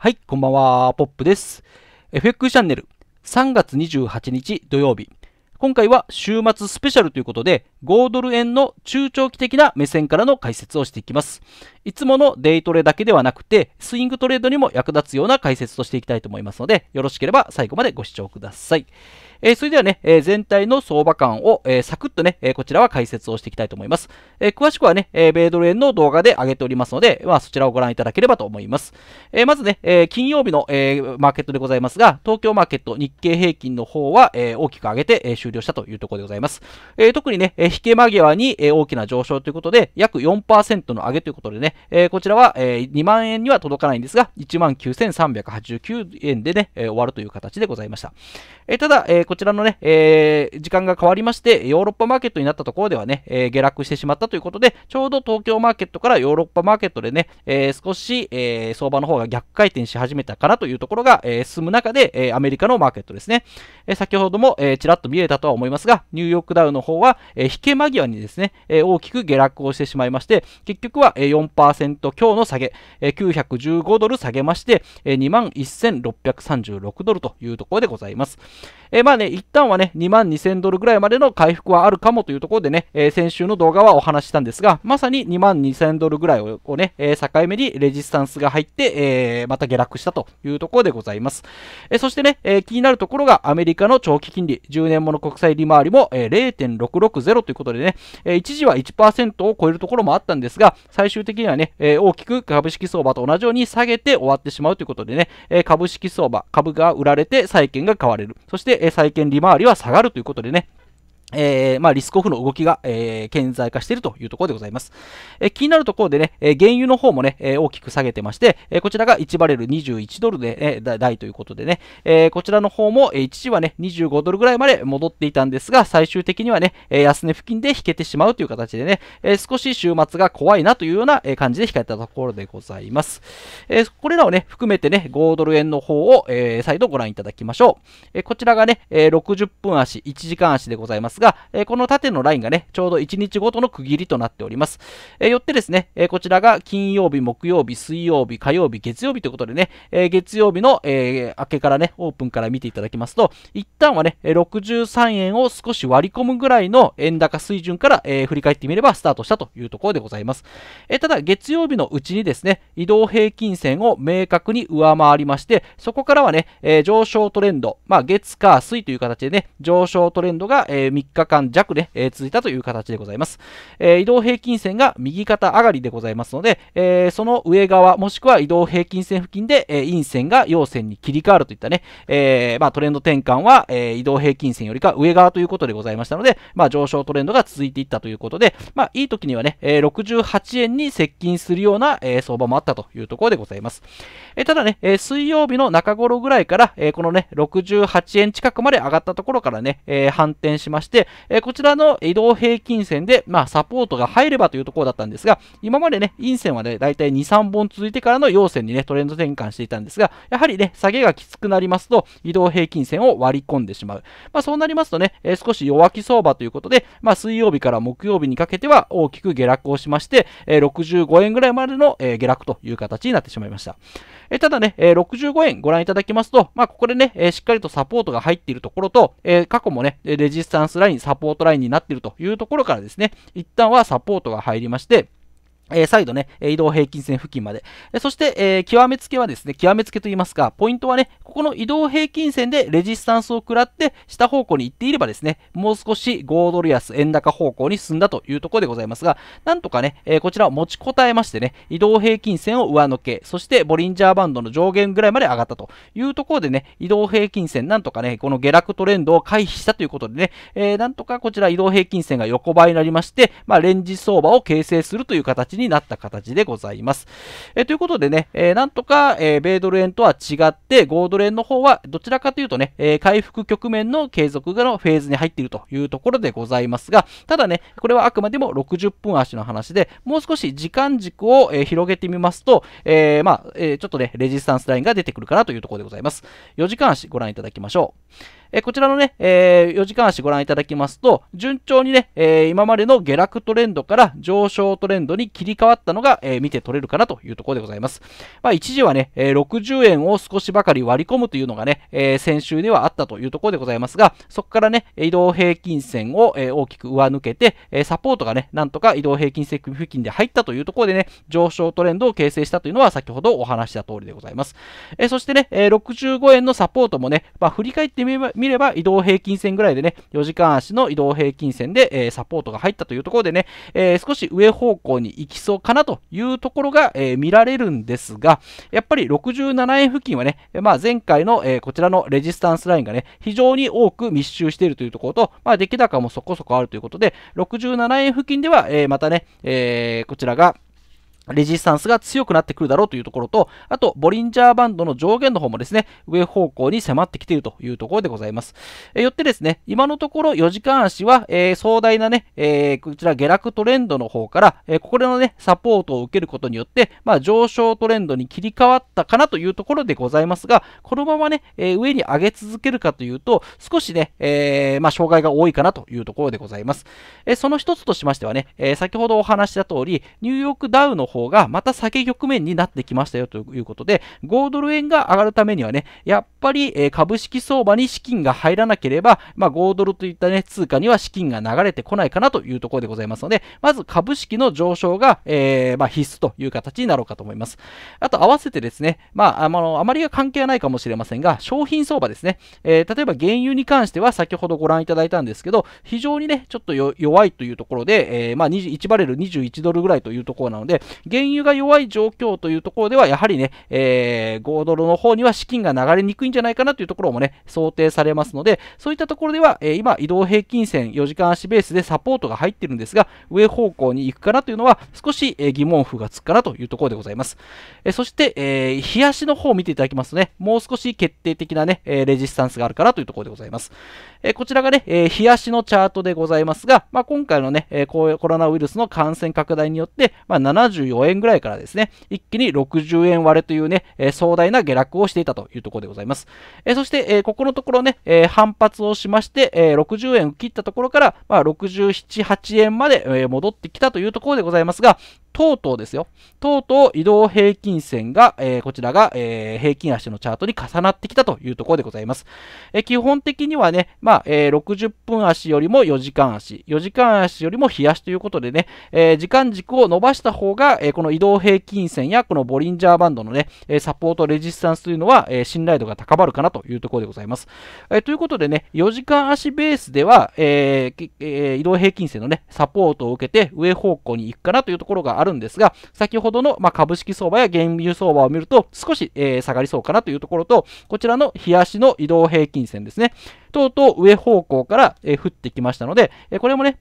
はい、こんばんは、ポップです。FX チャンネル3月28日土曜日。今回は週末スペシャルということで、5ドル円の中長期的な目線からの解説をしていきます。いつものデイトレだけではなくて、スイングトレードにも役立つような解説としていきたいと思いますので、よろしければ最後までご視聴ください。えー、それではね、えー、全体の相場感を、えー、サクッとね、えこちらは解説をしていきたいと思います。え詳しくはね、え米ドル円の動画で上げておりますので、まあ、そちらをご覧いただければと思います。えまずね、え金曜日の、えマーケットでございますが、東京マーケット日経平均の方は、え大きく上げて、え終了したというところでございます。え特にね、え引け間際に、え大きな上昇ということで、約4%の上げということでね、えこちらは、え2万円には届かないんですが、19,389円でね、え終わるという形でございました。えただ、えこちらのね、えー、時間が変わりまして、ヨーロッパマーケットになったところではね、えー、下落してしまったということで、ちょうど東京マーケットからヨーロッパマーケットでね、えー、少し、え相場の方が逆回転し始めたかなというところが、え進む中で、えアメリカのマーケットですね。え先ほども、えちらっと見えたとは思いますが、ニューヨークダウの方は、え引け間際にですね、え大きく下落をしてしまいまして、結局は、え4%強の下げ、え915ドル下げまして、え21,636ドルというところでございます。えまね、一旦はね、2万2000ドルぐらいまでの回復はあるかもというところでね、えー、先週の動画はお話したんですが、まさに2万2000ドルぐらいをね、えー、境目にレジスタンスが入って、えー、また下落したというところでございます。えそしてね、え気になるところがアメリカの長期金利、10年もの国債利回りも、え0.660ということでね、え一時は1%を超えるところもあったんですが、最終的にはね、え大きく株式相場と同じように下げて終わってしまうということでね、え株式相場、株が売られて債券が買われる。そして、えー、債債券利回りは下がるということでね、えー、まあ、リスクオフの動きが、えー、顕在化しているというところでございます。えー、気になるところでね、え原油の方もね、え大きく下げてまして、えこちらが1バレル21ドルで、ね、台ということでね、えこちらの方も、え一時はね、25ドルぐらいまで戻っていたんですが、最終的にはね、え安値付近で引けてしまうという形でね、え少し週末が怖いなというような感じで引かれたところでございます。えこれらをね、含めてね、5ドル円の方を、え再度ご覧いただきましょう。えこちらがね、え60分足、1時間足でございます。ですが、えこの縦のラインがね、ちょうど1日ごとの区切りとなっております。えよってですね、えこちらが金曜日、木曜日、水曜日、火曜日、月曜日ということでね、え月曜日の、え明けからね、オープンから見ていただきますと、一旦はね、63円を少し割り込むぐらいの円高水準から、え振り返ってみればスタートしたというところでございます。えただ、月曜日のうちにですね、移動平均線を明確に上回りまして、そこからはね、え上昇トレンド、まあ、月、火、水という形でね、上昇トレンドが、えー、3日間弱で、えー、続いたという形でございます。え移動平均線が右肩上がりでございますので、えその上側、もしくは移動平均線付近で、え陰線が陽線に切り替わるといったね、えまあ、トレンド転換は、え移動平均線よりか上側ということでございましたので、まあ、上昇トレンドが続いていったということで、まあ、いい時にはね、え68円に接近するような、え相場もあったというところでございます。えただね、え水曜日の中頃ぐらいから、えこのね、68円近くまで上がったところからね、え反転しまして、、えこちらの移動平均線で、まあ、サポートが入ればというところだったんですが、今までね、陰線はね、だいたい2、3本続いてからの陽線にね、トレンド転換していたんですが、やはりね、下げがきつくなりますと、移動平均線を割り込んでしまう。まあ、そうなりますとね、え少し弱気相場ということで、まあ、水曜日から木曜日にかけては大きく下落をしまして、え65円ぐらいまでの、え下落という形になってしまいました。えただね、え65円ご覧いただきますと、まあ、ここでね、えしっかりとサポートが入っているところと、え過去もね、レジスタンスラインライン、サポートラインになっているというところからですね、一旦はサポートが入りまして、えー、再度ね、移動平均線付近まで。えー、そして、えー、極めつけはですね、極めつけと言いますか、ポイントはね、ここの移動平均線でレジスタンスを食らって、下方向に行っていればですね、もう少し5ドル安、円高方向に進んだというところでございますが、なんとかね、えこちらを持ちこたえましてね、移動平均線を上抜け、そしてボリンジャーバンドの上限ぐらいまで上がったというところでね、移動平均線、なんとかね、この下落トレンドを回避したということでね、えなんとかこちら移動平均線が横ばいになりまして、まあ、レンジ相場を形成するという形になった形でございます。えということでね、えなんとか、え米ドル円とは違って、ードル円の方はどちらかというとね、え回復局面の継続のフェーズに入っているというところでございますが、ただね、これはあくまでも60分足の話で、もう少し時間軸を、え広げてみますと、えー、まあ、えー、ちょっとね、レジスタンスラインが出てくるかなというところでございます。4時間足ご覧いただきましょう。えこちらのね、え4時間足ご覧いただきますと、順調にね、え今までの下落トレンドから上昇トレンドに切り替わったのが、え見て取れるかなというところでございます。まあ、一時はね、え60円を少しばかり割り込むというのがね、え先週ではあったというところでございますが、そこからね、移動平均線を、え大きく上抜けて、えサポートがね、なんとか移動平均線付近で入ったというところでね、上昇トレンドを形成したというのは先ほどお話した通りでございます。えそしてね、え65円のサポートもね、まあ、振り返ってみれ見れば移動平均線ぐらいでね、4時間足の移動平均線で、えー、サポートが入ったというところでね、えー、少し上方向に行きそうかなというところが、えー、見られるんですが、やっぱり67円付近はね、まあ、前回の、えこちらのレジスタンスラインがね、非常に多く密集しているというところと、まあ、出来高もそこそこあるということで、67円付近では、えまたね、えこちらが、レジスタンスが強くなってくるだろうというところと、あと、ボリンジャーバンドの上限の方もですね、上方向に迫ってきているというところでございます。えよってですね、今のところ4時間足は、えー、壮大なね、えー、こちら下落トレンドの方から、えー、ここらのね、サポートを受けることによって、まあ、上昇トレンドに切り替わったかなというところでございますが、このままね、え上に上げ続けるかというと、少しね、えまあ、障害が多いかなというところでございます。えその一つとしましてはね、え先ほどお話した通り、ニューヨークダウの方方がまた下げ局面になってきましたよということで、5ドル円が上がるためにはね、やっぱり、え株式相場に資金が入らなければ、まあ、5ドルといったね、通貨には資金が流れてこないかなというところでございますので、まず株式の上昇が、えー、まあ、必須という形になろうかと思います。あと合わせてですね、まあ、あの、あまりは関係ないかもしれませんが、商品相場ですね、えー、例えば原油に関しては先ほどご覧いただいたんですけど、非常にね、ちょっと弱いというところで、えー、まあ、1バレル21ドルぐらいというところなので、原油が弱い状況というところでは、やはりね、えー、5ドルの方には資金が流れにくいんじゃないかなというところもね、想定されますので、そういったところでは、えー、今、移動平均線4時間足ベースでサポートが入ってるんですが、上方向に行くかなというのは、少し、え疑問符がつくかなというところでございます。えー、そして、えー、日足の方を見ていただきますとね、もう少し決定的なね、えー、レジスタンスがあるかなというところでございます。えー、こちらがね、えー、日足のチャートでございますが、まあ、今回のね、えー、コロナウイルスの感染拡大によって、まあ、74 45円ぐらいからですね、一気に60円割れというね、え壮大な下落をしていたというところでございます。えそして、えここのところね、え反発をしまして、え60円を切ったところから、まあ、67、8円まで、え戻ってきたというところでございますが、とうとうですよ。とうとう移動平均線が、えー、こちらが、えー、平均足のチャートに重なってきたというところでございます。えー、基本的にはね、まあ、え60分足よりも4時間足、4時間足よりも日足ということでね、え時間軸を伸ばした方が、えこの移動平均線やこのボリンジャーバンドのね、えサポートレジスタンスというのは、え信頼度が高まるかなというところでございます。えということでね、4時間足ベースでは、ええ移動平均線のね、サポートを受けて上方向に行くかなというところがあるるんですが、先ほどの、ま株式相場や原油相場を見ると、少し、え下がりそうかなというところと、こちらの日足の移動平均線ですね、とうとう上方向から、え降ってきましたので、えこれもね、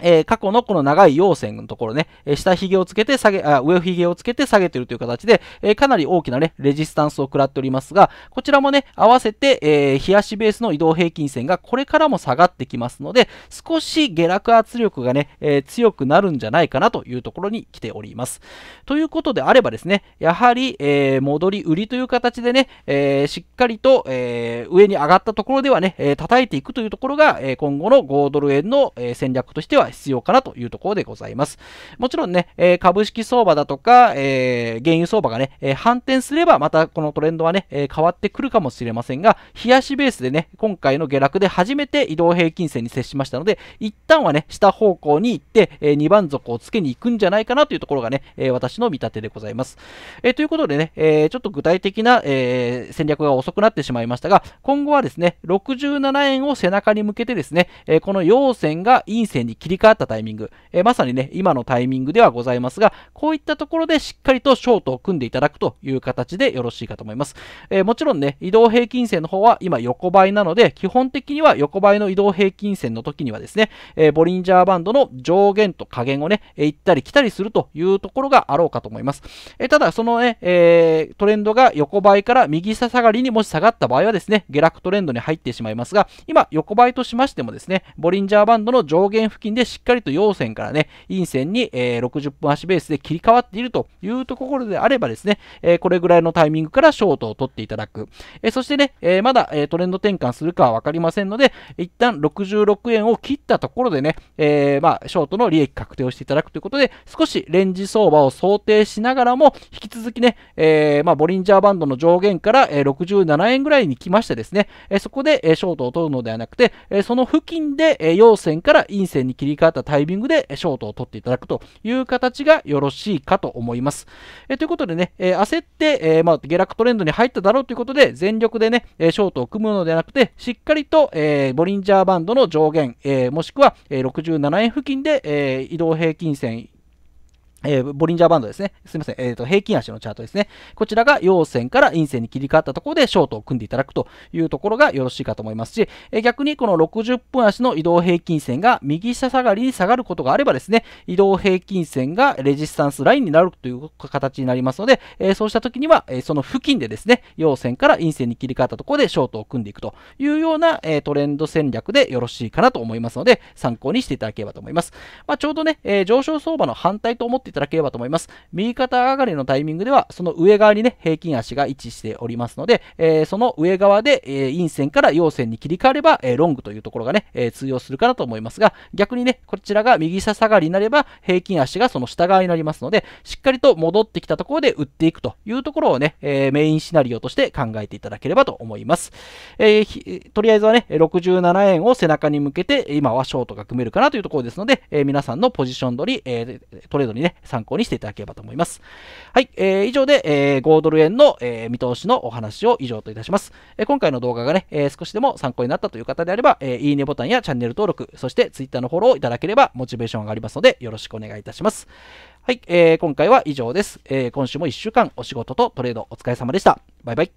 えー、過去のこの長い陽線のところね、えー、下髭をつけて下げ、あ上髭をつけて下げてるという形で、えー、かなり大きなね、レジスタンスを食らっておりますが、こちらもね、合わせて、え日足ベースの移動平均線がこれからも下がってきますので、少し下落圧力がね、え強くなるんじゃないかなというところに来ております。ということであればですね、やはり、え戻り売りという形でね、えしっかりと、え上に上がったところではね、え叩いていくというところが、え今後の5ドル円の、え戦略としては必要かなというところでございます。もちろんね、えー、株式相場だとか、えー、原油相場がね、えー、反転すればまたこのトレンドはね、え変わってくるかもしれませんが、冷やしベースでね、今回の下落で初めて移動平均線に接しましたので、一旦はね、下方向に行って、え2番底をつけに行くんじゃないかなというところがね、え私の見立てでございます。えということでね、えちょっと具体的な、え戦略が遅くなってしまいましたが、今後はですね、67円を背中に向けてですね、えこの陽線が陰線に切り替わったタイミング、えー、まさにね、今のタイミングではございますが、こういったところでしっかりとショートを組んでいただくという形でよろしいかと思います。えー、もちろんね、移動平均線の方は今横ばいなので、基本的には横ばいの移動平均線の時にはですね、えー、ボリンジャーバンドの上限と下限をね、え行ったり来たりするというところがあろうかと思います。えただ、そのね、えトレンドが横ばいから右下下がりにもし下がった場合はですね、下落トレンドに入ってしまいますが、今横ばいとしましてもですね、ボリンジャーバンドの上限付近でしっかりと陽線からね、陰線に、えー、60分足ベースで切り替わっているというところであればですね、えー、これぐらいのタイミングからショートを取っていただく。えー、そしてね、えまだ、えトレンド転換するかはわかりませんので、一旦66円を切ったところでね、えまあ、ショートの利益確定をしていただくということで、少しレンジ相場を想定しながらも、引き続きね、えまあ、ボリンジャーバンドの上限から、え67円ぐらいに来ましてですね、えそこで、えショートを取るのではなくて、えその付近で、え陽線から陰線に切り切替わったタイミングでショートを取っていただくという形がよろしいかと思います。えということでね、え焦って、えまあ、下落トレンドに入っただろうということで、全力でね、えショートを組むのではなくて、しっかりと、えボリンジャーバンドの上限、えもしくは、え67円付近で、え移動平均線えー、ボリンジャーバンドですね。すみません。えっ、ー、と、平均足のチャートですね。こちらが陽線から陰線に切り替わったところでショートを組んでいただくというところがよろしいかと思いますし、えー、逆にこの60分足の移動平均線が右下下がりに下がることがあればですね、移動平均線がレジスタンスラインになるという形になりますので、えそうした時には、えその付近でですね、陽線から陰線に切り替わったところでショートを組んでいくというような、えトレンド戦略でよろしいかなと思いますので、参考にしていただければと思います。まあ、ちょうどね、え上昇相場の反対と思ってていただければと思います。右肩上がりのタイミングでは、その上側にね、平均足が位置しておりますので、えー、その上側で、えー、陰線から陽線に切り替われば、えー、ロングというところがね、え通用するかなと思いますが、逆にね、こちらが右下下がりになれば、平均足がその下側になりますので、しっかりと戻ってきたところで打っていくというところをね、えメインシナリオとして考えていただければと思います。えー、とりあえずはね、67円を背中に向けて、今はショートが組めるかなというところですので、え皆さんのポジション取り、えー、トレードにね、参考にしていただければと思います。はい、えー、以上で、えー、5ドル円の、えー、見通しのお話を以上といたします。えー、今回の動画がね、えー、少しでも参考になったという方であれば、えー、いいねボタンやチャンネル登録、そして Twitter のフォローをいただければモチベーション上がりますので、よろしくお願いいたします。はい、えー、今回は以上です。えー、今週も1週間お仕事とトレードお疲れ様でした。バイバイ。